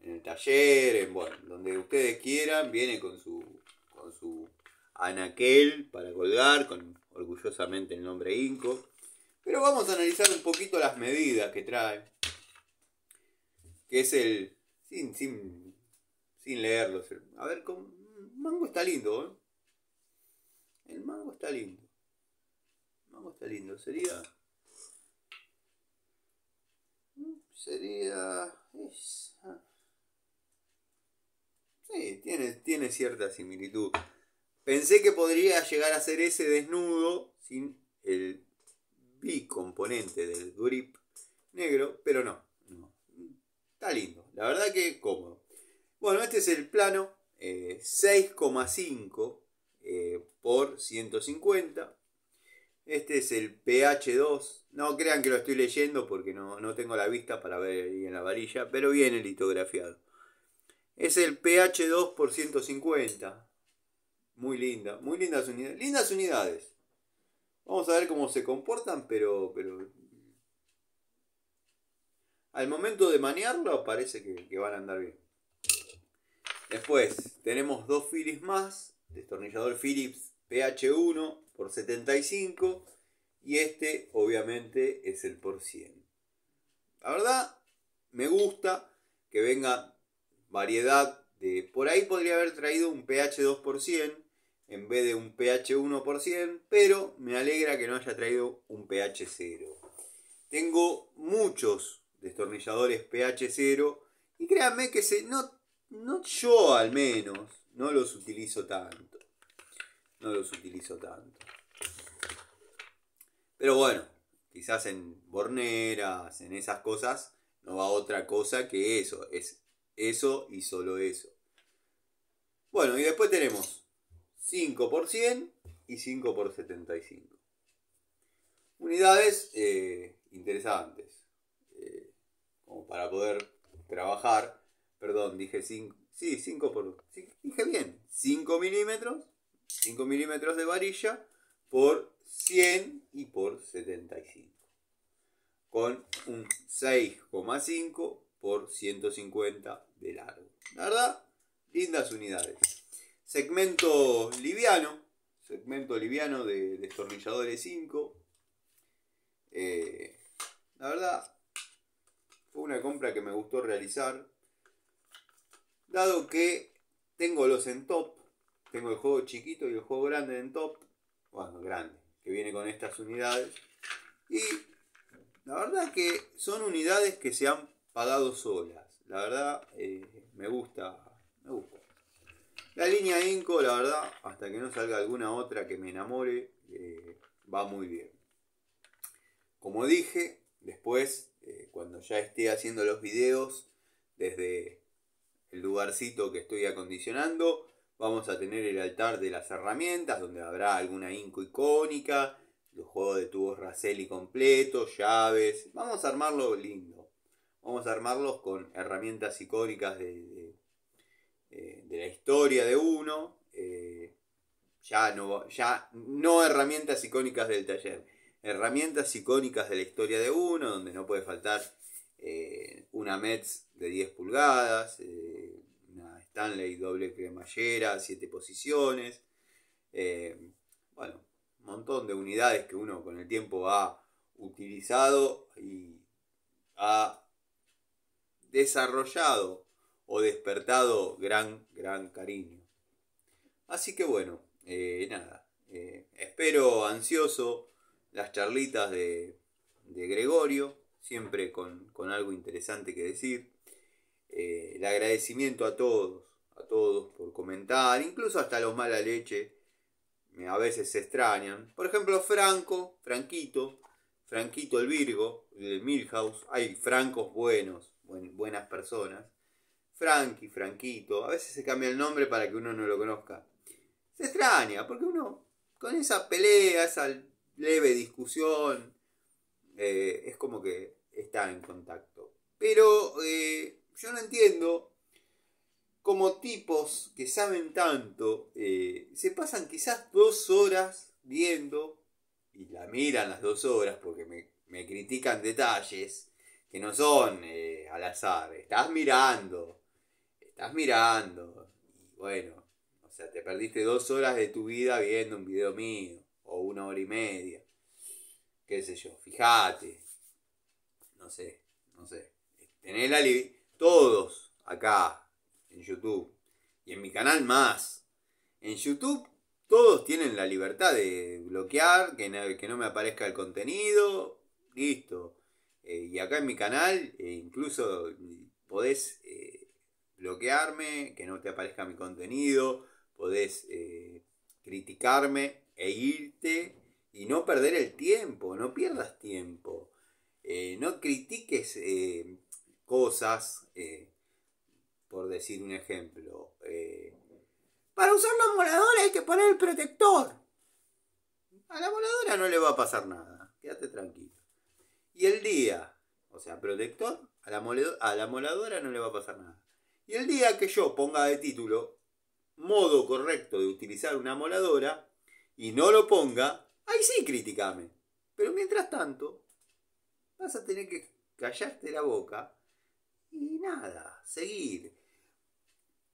el taller, en, bueno, donde ustedes quieran, viene con su, con su anaquel para colgar, con orgullosamente el nombre Inco. Pero vamos a analizar un poquito las medidas que trae, que es el, sin, sin, sin leerlo, a ver, con, mango está lindo, ¿eh? El mango está lindo. El mango está lindo. Sería sería... Sí, tiene, tiene cierta similitud. Pensé que podría llegar a ser ese desnudo sin el bicomponente del grip negro, pero no, Está lindo, la verdad que cómodo. Bueno, este es el plano 6,5 eh, eh, por 150. Este es el PH2. No crean que lo estoy leyendo porque no, tengo la vista para ver ahí en la varilla, pero viene litografiado. Es el PH2 por 150. Muy linda, muy lindas unidades. Lindas unidades. Vamos a ver cómo se comportan, pero, pero al momento de manearlo parece que, que, van a andar bien. Después tenemos dos Philips más, destornillador Philips PH1 por 75 y este obviamente es el por 100. La verdad, me gusta que venga variedad de... Por ahí podría haber traído un pH 2 por 100 en vez de un pH 1 por 100, pero me alegra que no haya traído un pH 0. Tengo muchos destornilladores pH 0 y créanme que no yo al menos no los utilizo tanto no los utilizo tanto. Pero bueno, quizás en borneras, en esas cosas, no va otra cosa que eso. Es eso y solo eso. Bueno, y después tenemos 5 por 100 y 5 por 75. Unidades eh, interesantes. Eh, como para poder trabajar. Perdón, dije 5. Sí, 5 por... dije bien. 5 milímetros 5 milímetros de varilla por 100 y por 75. Con un 6,5 por 150 de largo. La verdad, lindas unidades. Segmento liviano. Segmento liviano de destornilladores 5. Eh, la verdad, fue una compra que me gustó realizar. Dado que tengo los en top, tengo el juego chiquito y el juego grande en top. Bueno, grande, que viene con estas unidades. Y la verdad que son unidades que se han pagado solas. La verdad, eh, me gusta. Me gusta. La línea Inco, la verdad, hasta que no salga alguna otra que me enamore, eh, va muy bien. Como dije, después, eh, cuando ya esté haciendo los videos desde el lugarcito que estoy acondicionando, Vamos a tener el altar de las herramientas, donde habrá alguna inco icónica, Los juegos de tubos Raceli completos... llaves. Vamos a armarlo lindo. Vamos a armarlos con herramientas icónicas eh, de, la historia de uno. Eh, ya, no, ya no herramientas icónicas del taller. Herramientas icónicas de la historia de uno, donde no puede faltar eh, una Mets de 10 pulgadas. Stanley doble cremallera, siete posiciones. Eh, bueno, un montón de unidades que uno con el tiempo ha utilizado y ha desarrollado o despertado gran, gran cariño. Así que bueno, eh, nada, eh, espero ansioso las charlitas de, Gregorio, siempre con, con algo interesante que decir. Eh, el agradecimiento a todos, a todos por comentar, incluso hasta los mala leche, a veces se extrañan. Por ejemplo, Franco, Franquito, Franquito el Virgo, el Milhouse, hay francos buenos, buenas personas. Franky Franquito, a veces se cambia el nombre para que uno no lo conozca. Se extraña, porque uno con esa pelea, esa leve discusión, eh, es como que está en contacto. Pero eh, yo no entiendo cómo tipos que saben tanto eh, se pasan quizás dos horas viendo y la miran las dos horas porque me, critican detalles que no son a eh, al azar. Estás mirando, estás mirando. Y bueno, o sea, te perdiste dos horas de tu vida viendo un video mío o una hora y media. Qué sé yo, fíjate. No sé, no sé. tenés la, li todos acá en YouTube y en mi canal más. En YouTube todos tienen la libertad de bloquear, que no, que no me aparezca el contenido, listo. Eh, y acá en mi canal eh, incluso podés eh, bloquearme, que no te aparezca mi contenido, podés criticarme e irte y no perder el tiempo, no pierdas tiempo. no critiques cosas, eh, por decir un ejemplo. Eh, para usar la moladora hay que poner el protector. A la moladora no le va a pasar nada, quédate tranquilo. Y el día, o sea, protector, a la, moladora no le va a pasar nada. Y el día que yo ponga de título modo correcto de utilizar una moladora y no lo ponga, ahí sí críticame. Pero mientras tanto, vas a tener que callarte la boca y nada, seguir.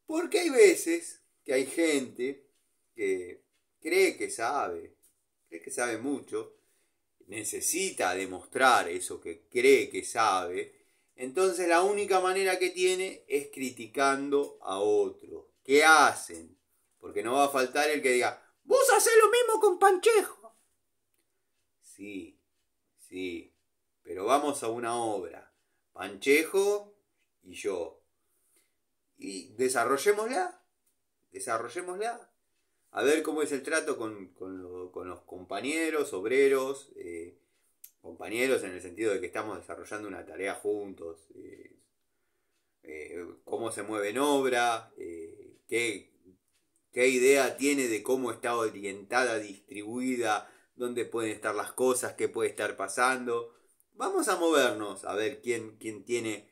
Porque hay veces que hay gente que cree que sabe, cree que sabe mucho, necesita demostrar eso que cree que sabe, entonces la única manera que tiene es criticando a otros. ¿Qué hacen? Porque no va a faltar el que diga, vos hacés lo mismo con Panchejo. Sí, sí, pero vamos a una obra. Panchejo y yo. Y desarrollémosla, desarrollémosla, a ver cómo es el trato con, los compañeros, obreros, eh, compañeros en el sentido de que estamos desarrollando una tarea juntos, eh, eh, cómo se mueve en obra, qué, idea tiene de cómo está orientada, distribuida, dónde pueden estar las cosas, qué puede estar pasando. Vamos a movernos a ver quién, quién tiene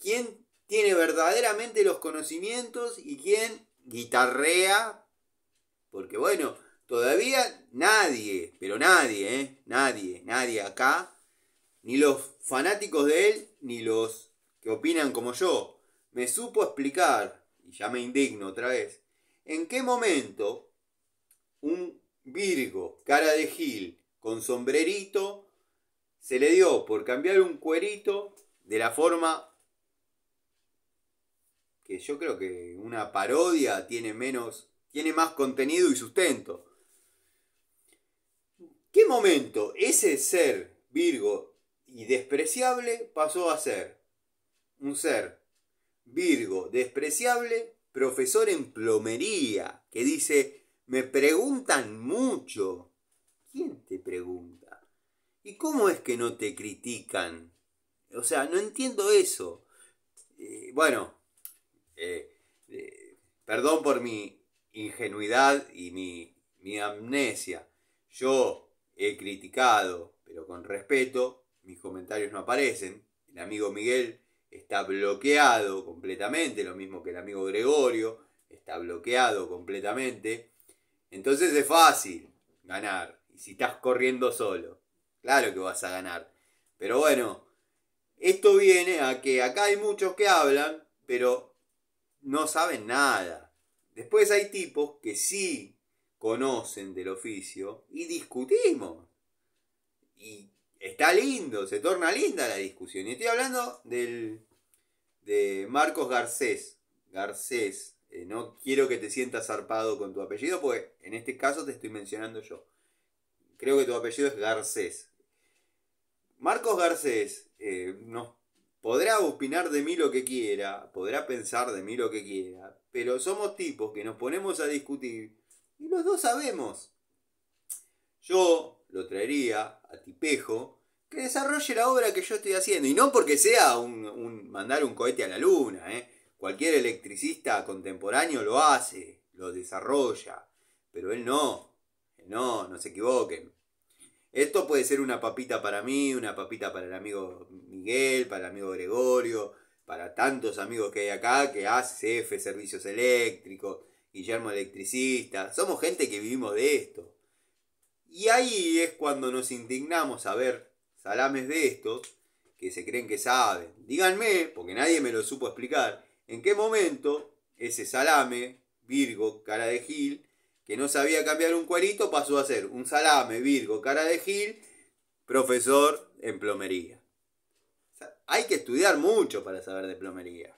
quién tiene verdaderamente los conocimientos y quién guitarrea, porque bueno, todavía nadie, pero nadie, ¿eh? nadie, nadie acá, ni los fanáticos de él, ni los que opinan como yo, me supo explicar, y ya me indigno otra vez, en qué momento un Virgo, cara de Gil, con sombrerito, se le dio por cambiar un cuerito de la forma que yo creo que una parodia tiene menos, tiene más contenido y sustento. ¿Qué momento ese ser Virgo y despreciable pasó a ser? Un ser Virgo despreciable, profesor en plomería, que dice, me preguntan mucho. ¿Quién te pregunta? ¿Y cómo es que no te critican? O sea, no entiendo eso. Eh, bueno, Perdón por mi ingenuidad y mi, amnesia. Yo he criticado, pero con respeto, mis comentarios no aparecen. El amigo Miguel está bloqueado completamente, lo mismo que el amigo Gregorio, está bloqueado completamente. Entonces es fácil ganar. Y si estás corriendo solo, claro que vas a ganar. Pero bueno, esto viene a que acá hay muchos que hablan, pero no saben nada. Después hay tipos que sí conocen del oficio y discutimos. Y está lindo, se torna linda la discusión. Y estoy hablando del de Marcos Garcés. Garcés, eh, no quiero que te sientas zarpado con tu apellido, porque en este caso te estoy mencionando yo. Creo que tu apellido es Garcés. Marcos Garcés No eh, nos Podrá opinar de mí lo que quiera, podrá pensar de mí lo que quiera, pero somos tipos que nos ponemos a discutir y los dos sabemos. Yo lo traería a Tipejo que desarrolle la obra que yo estoy haciendo, y no porque sea un, mandar un cohete a la luna, ¿eh? cualquier electricista contemporáneo lo hace, lo desarrolla, pero él no, no, no se equivoquen. Esto puede ser una papita para mí, una papita para el amigo Miguel, para el amigo Gregorio, para tantos amigos que hay acá, que hace F Servicios Eléctricos, Guillermo Electricista. Somos gente que vivimos de esto. Y ahí es cuando nos indignamos a ver salames de estos que se creen que saben. Díganme, porque nadie me lo supo explicar, en qué momento ese salame, Virgo, cara de Gil, que no sabía cambiar un cuerito, pasó a ser un salame, virgo, cara de gil, profesor en plomería. hay que estudiar mucho para saber de plomería.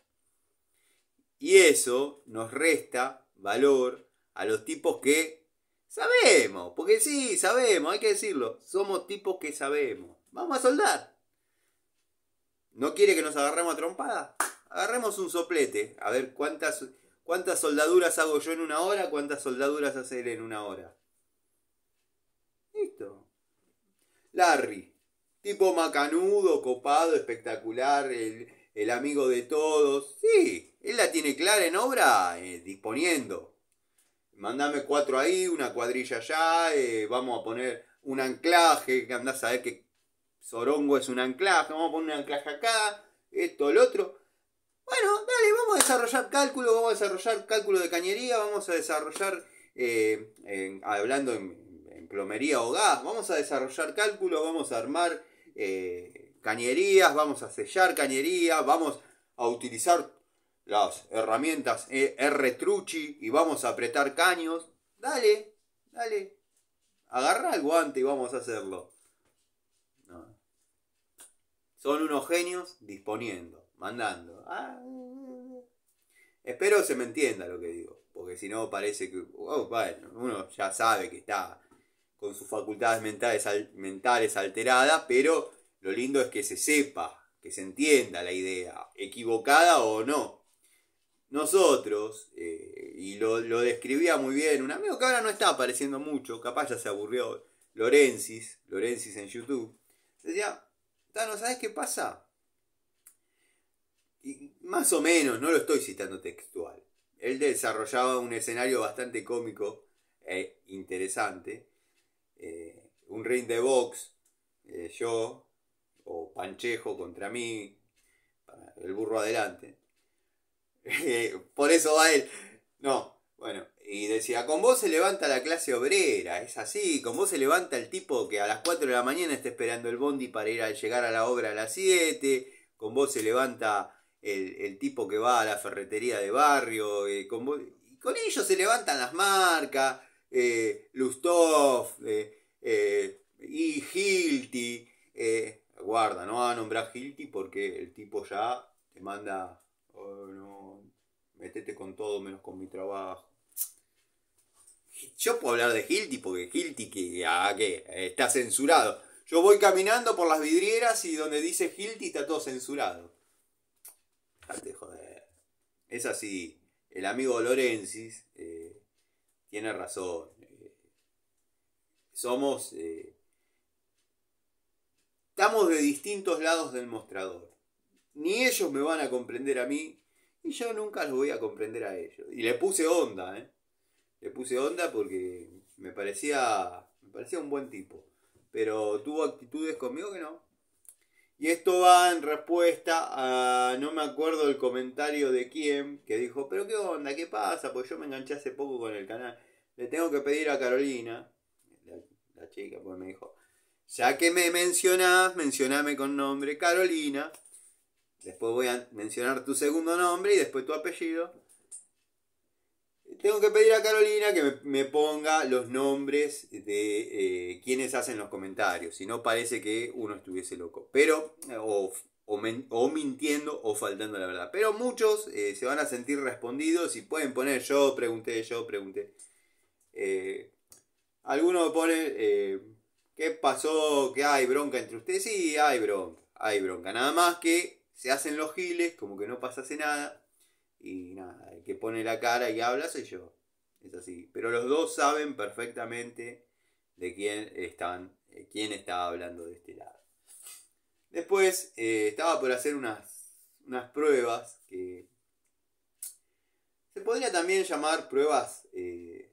Y eso nos resta valor a los tipos que sabemos, porque sí, sabemos, hay que decirlo, somos tipos que sabemos. Vamos a soldar. ¿No quiere que nos agarremos a trompada? Agarremos un soplete, a ver cuántas ¿Cuántas soldaduras hago yo en una hora? ¿Cuántas soldaduras hace él en una hora? Listo. Larry. Tipo macanudo, copado, espectacular, el, amigo de todos. Sí, él la tiene clara en obra, eh, disponiendo. Mandame cuatro ahí, una cuadrilla allá, eh, vamos a poner un anclaje, que andás a ver que Sorongo es un anclaje, vamos a poner un anclaje acá, esto, el otro. Bueno, dale, vamos a desarrollar cálculo, vamos a desarrollar cálculo de cañería, vamos a desarrollar, eh, hablando en, plomería o gas, vamos a desarrollar cálculo, vamos a armar eh, cañerías, vamos a sellar cañería, vamos a utilizar las herramientas eh, r truchi y vamos a apretar caños. Dale, dale, agarra el guante y vamos a hacerlo. Son unos genios disponiendo mandando. Ah. Espero se me entienda lo que digo, porque si no parece que, oh, bueno, uno ya sabe que está con sus facultades mentales, mentales alteradas, pero lo lindo es que se sepa, que se entienda la idea, equivocada o no. Nosotros, eh, y lo, lo, describía muy bien, un amigo que ahora no está apareciendo mucho, capaz ya se aburrió, Lorenzis, Lorenzis en YouTube, decía, no ¿sabes qué pasa? Más o menos, no lo estoy citando textual. Él desarrollaba un escenario bastante cómico e interesante. Eh, un ring de box, eh, yo o Panchejo contra mí, el burro adelante. [laughs] Por eso va él. No, bueno, y decía, con vos se levanta la clase obrera, es así, con vos se levanta el tipo que a las 4 de la mañana está esperando el bondi para ir a llegar a la obra a las 7, con vos se levanta el, tipo que va a la ferretería de barrio, eh, con, con ellos se levantan las marcas, eh, Lustov, eh, eh, y Hilti, guarda, no va a nombrar Hilti porque el tipo ya te manda, oh, metete con todo menos con mi trabajo. Yo puedo hablar de Hilti porque Hilti ah, que, está censurado. Yo voy caminando por las vidrieras y donde dice Hilti está todo censurado. Es así. El amigo Lorenzis eh, tiene razón. Eh. somos. Eh, estamos de distintos lados del mostrador. Ni ellos me van a comprender a mí. Y yo nunca los voy a comprender a ellos. Y le puse onda, ¿eh? Le puse onda porque me parecía. Me parecía un buen tipo. Pero tuvo actitudes conmigo que no. Y esto va en respuesta a, no me acuerdo el comentario de quién, que dijo, pero qué onda, qué pasa, porque yo me enganché hace poco con el canal. Le tengo que pedir a Carolina, la, chica, porque me dijo, ya que me mencionás, mencioname con nombre Carolina, después voy a mencionar tu segundo nombre y después tu apellido, tengo que pedir a Carolina que me ponga los nombres de eh, quienes hacen los comentarios, si no parece que uno estuviese loco, pero eh, o, mintiendo o faltando la verdad. Pero muchos eh, se van a sentir respondidos y pueden poner yo pregunté, yo pregunté. algunos alguno pone, ¿qué pasó? qué hay bronca entre ustedes? Sí, hay bronca, hay bronca. Nada más que se hacen los giles, como que no pasase nada. Y nada, que pone la cara y habla soy yo. Es así. Pero los dos saben perfectamente de quién están, eh, quién estaba hablando de este lado. Después eh, estaba por hacer unas, unas pruebas que se podría también llamar pruebas eh,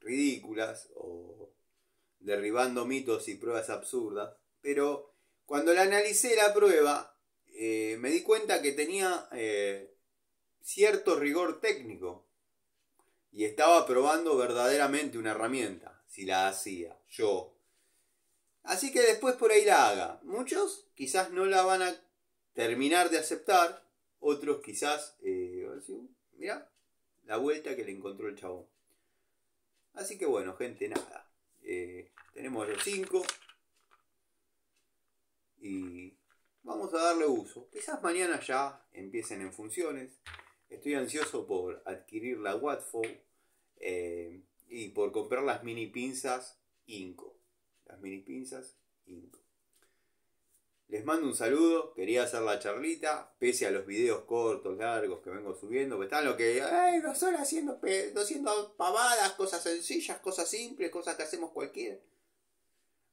ridículas o derribando mitos y pruebas absurdas. Pero cuando la analicé la prueba, me di cuenta que tenía cierto rigor técnico y estaba probando verdaderamente una herramienta, si la hacía yo. Así que después por ahí la haga. Muchos quizás no la van a terminar de aceptar, otros quizás, eh, mira, la vuelta que le encontró el chabón. Así que bueno, gente, nada. Eh, tenemos los 5. Y vamos a darle uso. Quizás mañana ya empiecen en funciones. Estoy ansioso por adquirir la Watford eh, y por comprar las mini pinzas Inco. Las mini pinzas Inco. Les mando un saludo, quería hacer la charlita, pese a los videos cortos, largos que vengo subiendo, que están lo que, ay, no haciendo, pavadas, cosas sencillas, cosas simples, cosas que hacemos cualquiera.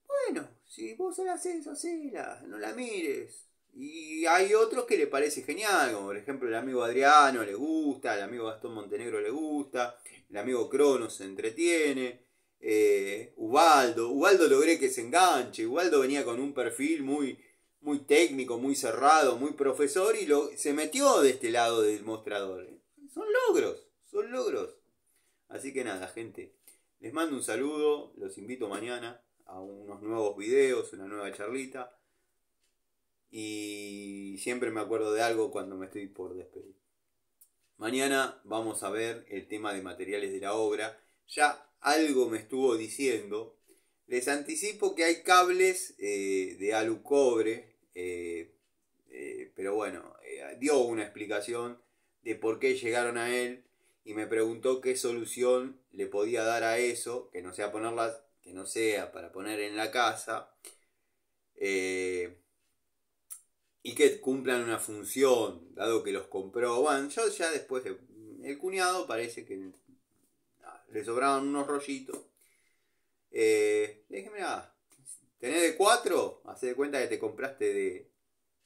Bueno, si vos la haces, hacela, no la mires. Y hay otros que le parece genial, como por ejemplo el amigo Adriano le gusta, el amigo Gastón Montenegro le gusta, el amigo Cronos se entretiene, eh, Ubaldo, Ubaldo logré que se enganche, Ubaldo venía con un perfil muy, muy técnico, muy cerrado, muy profesor y lo, se metió de este lado del mostrador. Son logros, son logros. Así que nada, gente, les mando un saludo, los invito mañana a unos nuevos videos, una nueva charlita y siempre me acuerdo de algo cuando me estoy por despedir. Mañana vamos a ver el tema de materiales de la obra. Ya algo me estuvo diciendo. Les anticipo que hay cables eh, de alu cobre, eh, eh, pero bueno, dio una explicación de por qué llegaron a él y me preguntó qué solución le podía dar a eso, que no sea ponerlas, que no sea para poner en la casa y que cumplan una función, dado que los compró. Bueno, yo ya después de, el cuñado parece que le sobraban unos rollitos. Eh, de 4, hace de cuenta que te compraste de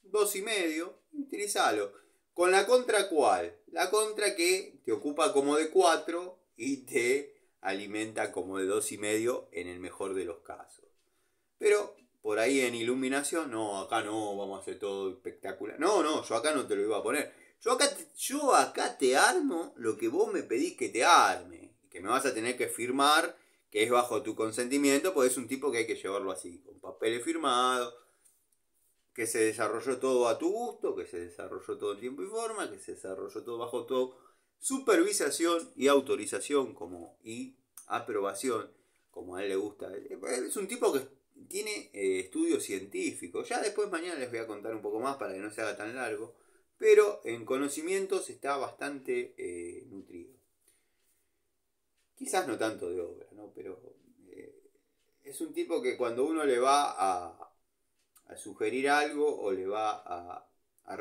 dos y medio, utilizalo. Con la contra cuál? La contra que te ocupa como de 4 y te alimenta como de dos y medio en el mejor de los casos. Pero por ahí en iluminación, no, acá no, vamos a hacer todo espectacular. No, no, yo acá no te lo iba a poner. Yo acá, te, yo acá te armo lo que vos me pedís que te arme, que me vas a tener que firmar, que es bajo tu consentimiento, pues es un tipo que hay que llevarlo así, con papeles firmados, que se desarrolló todo a tu gusto, que se desarrolló todo en tiempo y forma, que se desarrolló todo bajo tu supervisación y autorización como y aprobación, como a él le gusta. Es un tipo que tiene eh, estudios científicos. Ya después mañana les voy a contar un poco más para que no se haga tan largo. Pero en conocimientos está bastante eh, nutrido. Quizás no tanto de obra, ¿no? Pero eh, es un tipo que cuando uno le va a, sugerir algo o le va a, a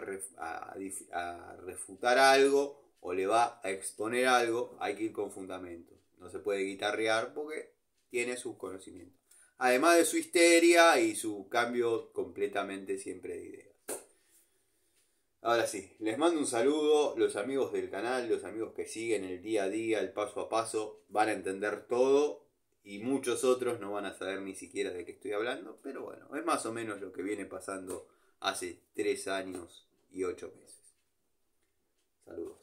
refutar algo o le va a exponer algo, hay que ir con fundamento. No se puede guitarrear porque tiene sus conocimientos además de su histeria y su cambio completamente siempre de ideas. Ahora sí, les mando un saludo, los amigos del canal, los amigos que siguen el día a día, el paso a paso, van a entender todo y muchos otros no van a saber ni siquiera de qué estoy hablando, pero bueno, es más o menos lo que viene pasando hace tres años y ocho meses. Saludos.